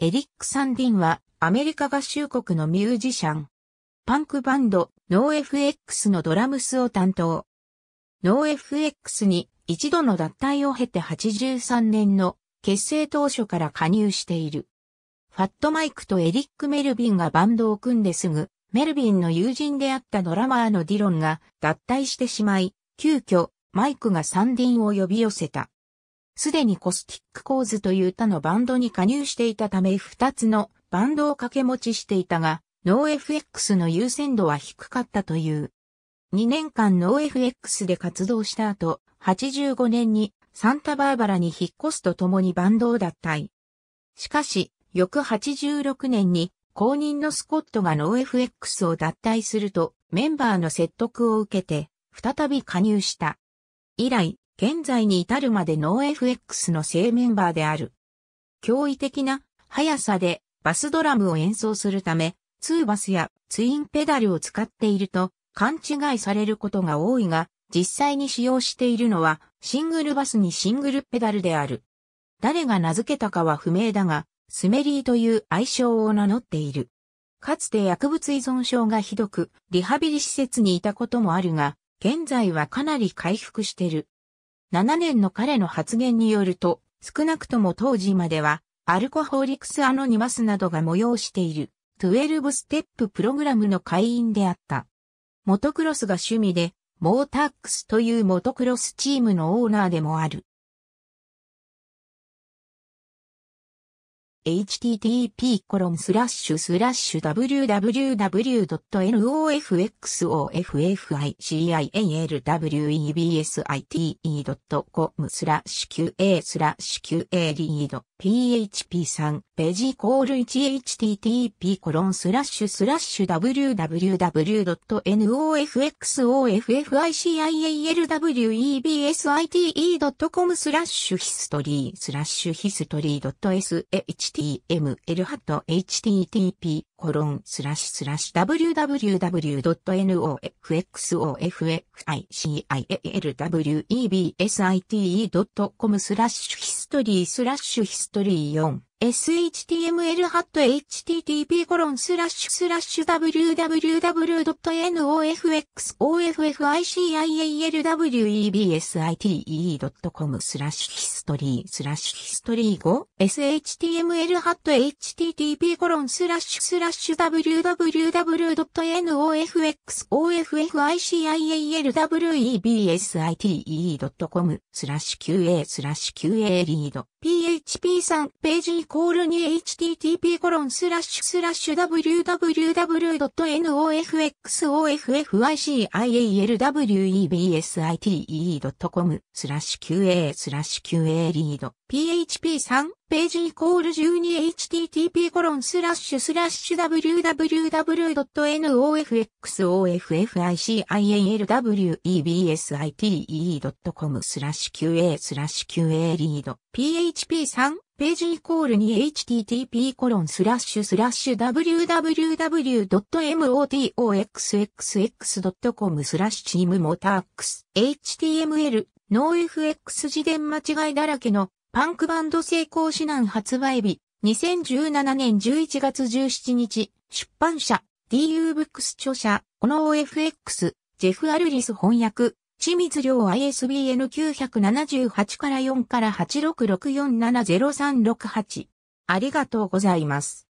エリック・サンディンはアメリカ合衆国のミュージシャン。パンクバンドノー f x のドラムスを担当。ノー f x に一度の脱退を経て83年の結成当初から加入している。ファットマイクとエリック・メルビンがバンドを組んですぐ、メルビンの友人であったドラマーのディロンが脱退してしまい、急遽マイクがサンディンを呼び寄せた。すでにコスティックコーズという他のバンドに加入していたため2つのバンドを掛け持ちしていたが、ノー f x の優先度は低かったという。2年間ノー f x で活動した後、85年にサンタバーバラに引っ越すとともにバンドを脱退。しかし、翌86年に公認のスコットがノー f x を脱退するとメンバーの説得を受けて再び加入した。以来、現在に至るまでノー f x の正メンバーである。驚異的な速さでバスドラムを演奏するため、ツーバスやツインペダルを使っていると勘違いされることが多いが、実際に使用しているのはシングルバスにシングルペダルである。誰が名付けたかは不明だが、スメリーという愛称を名乗っている。かつて薬物依存症がひどく、リハビリ施設にいたこともあるが、現在はかなり回復してる。7年の彼の発言によると、少なくとも当時までは、アルコホーリクスアノニマスなどが催している、12ステッププログラムの会員であった。モトクロスが趣味で、モータックスというモトクロスチームのオーナーでもある。http://www.nofxofficialwebsite.com スラッシュ qa スラッシュ qad php3 ページコール 1http コロンスラッシュスラッシュ www.nofxofficialwebsite.com スラッシュヒストリースラッシュヒストリー .shtml ハット http コロンスラッシュスラッシュ w w w n o f x o f i c i a l w e b s i t e c o m スラッシュヒストリースラッシュヒストリー4 shtml ハット http コロンスラッシュスラッシュ www.nofxofficialwebsite.com スラッシュヒストリースラッシュヒストリー5 shtml ハット http コロンスラッシュスラッシュ www.nofxofficialwebsite.com スラッシュ qa スラッシュ qa リード php3 ページイコールに http コロンスラッシュスラッシュ w w w n o f x o f f i c i a l w e b s i t e c o m スラッシュ QA スラッシュ QA リード php3 ページイコール 12http コロンスラッシュスラッシュ www.nofxoffialwebsite.com スラッシュ QA スラッシュ QA リード php3 ページイコールに http コロンスラッシュスラッシュ www.motoxxx.com スラッシュチームモーター X html ノー FX 自伝間違いだらけのパンクバンド成功指南発売日2017年11月17日出版社 DU ブックス著者この OFX ジェフ・アルリス翻訳清水亮 ISBN978 から4から8 6 6 4 7 0 3 6 8ありがとうございます。